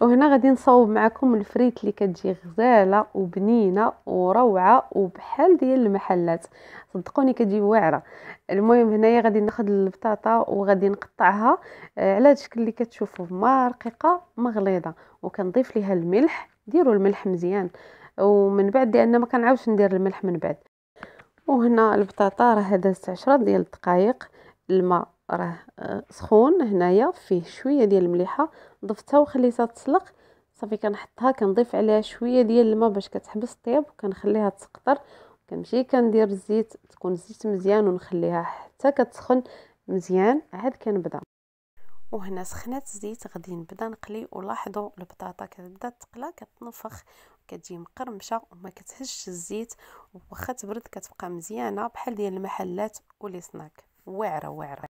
وهنا غادي نصاوب معكم الفريت اللي كتجي غزاله وبنينه وروعه وبحال ديال المحلات صدقوني كتجي واعره المهم هنايا غادي ناخذ البطاطا وغادي نقطعها آه، على الشكل اللي ما مرقيقه مغليظه وكنضيف ليها الملح ديروا الملح مزيان ومن بعد لان ما كنعاودش ندير الملح من بعد وهنا البطاطا راه دازت 10 ديال الدقائق الماء راه آه، سخون هنايا فيه شويه ديال المليحه ضفتها وخليتها تسلق صافي كنحطها كنضيف عليها شويه ديال الماء باش كتحبس طيب وكنخليها تسقطر كنمشي كندير الزيت تكون الزيت مزيان ونخليها حتى كتسخن مزيان عاد كنبدا وهنا سخنات الزيت غادي نبدا نقلي ولاحظوا البطاطا كتبدا تقلى كتنفخ كتجي مقرمشه وما كتهش الزيت واخا تبرد كتبقى مزيانه بحال ديال المحلات ولي سناك واعره واعره